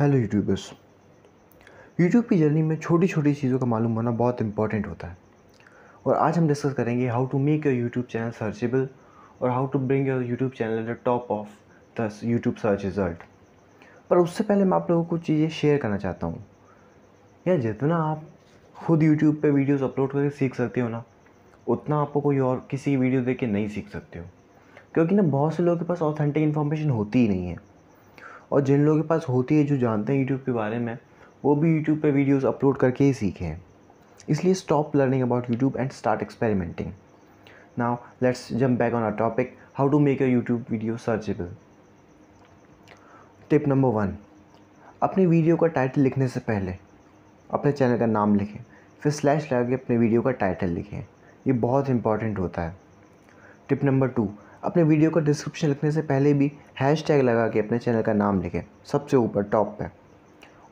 hello youtubers YouTube की journey में छोटी छोटी चीज़ों का मालूम होना बहुत इंपॉर्टेंट होता है और आज हम डिस्कस करेंगे how to make your YouTube channel searchable और how to bring your YouTube channel the top of the YouTube search result पर उससे पहले मैं आप लोगों को चीज़ें शेयर करना चाहता हूँ या जितना आप खुद यूट्यूब पर वीडियोज़ अपलोड करके सीख सकते हो ना उतना आपको कोई और किसी वीडियो देख के नहीं सीख सकते हो क्योंकि ना बहुत से लोगों के पास ऑथेंटिक इन्फॉर्मेशन होती ही नहीं है और जिन लोगों के पास होती है जो जानते हैं यूट्यूब के बारे में वो भी यूट्यूब पे वीडियोस अपलोड करके ही सीखे इसलिए stop learning about YouTube and start experimenting now let's jump back on our topic how to make your YouTube video searchable tip number one अपनी वीडियो का टाइटल लिखने से पहले अपने चैनल का नाम लिखें फिर स्लैश लगा के अपने वीडियो का टाइटल लिखें ये बहुत इंपॉर्टेंट होता है टिप नंबर टू अपने वीडियो का डिस्क्रिप्शन लिखने से पहले भी हैश टैग लगा के अपने चैनल का नाम लिखें सबसे ऊपर टॉप पे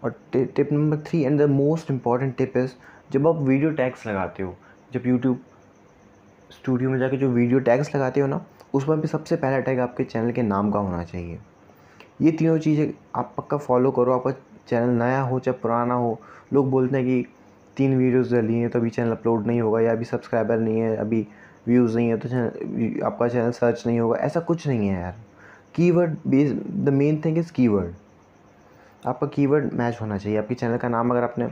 और tip number three and the most important tip is जब आप वीडियो टैग्स लगाते हो जब यूट्यूब स्टूडियो में जाके जो वीडियो टैग्स लगाते हो ना उसमें भी सबसे पहला टैग आपके चैनल के नाम का होना चाहिए ये तीनों चीज़ें आप पक्का फॉलो करो आपका चैनल नया हो चाहे पुराना हो लोग बोलते हैं कि तीन वीडियोज़ डाली हैं तो अभी चैनल अपलोड नहीं होगा या अभी सब्सक्राइबर नहीं है अभी व्यूज़ नहीं है तो चैनल आपका चैनल सर्च नहीं होगा ऐसा कुछ नहीं है यार keyword base the main thing is keyword आपका कीवर्ड मैच होना चाहिए आपके चैनल का नाम अगर आपने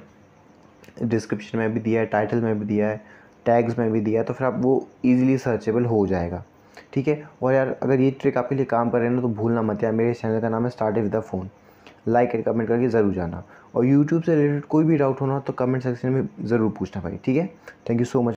डिस्क्रिप्शन में भी दिया है टाइटल में भी दिया है टैग्स में भी दिया है तो फिर आप वो ईज़िली सर्चेबल हो जाएगा ठीक है और यार अगर ये ट्रिक आपके लिए काम कर रहे हैं ना तो भूलना मत यार मेरे चैनल का नाम है start with the phone like and comment करके ज़रूर जाना और यूट्यूब से रिलेटेड कोई भी डाउट होना तो कमेंट सेक्शन में ज़रूर पूछना भाई ठीक है थैंक यू सो मच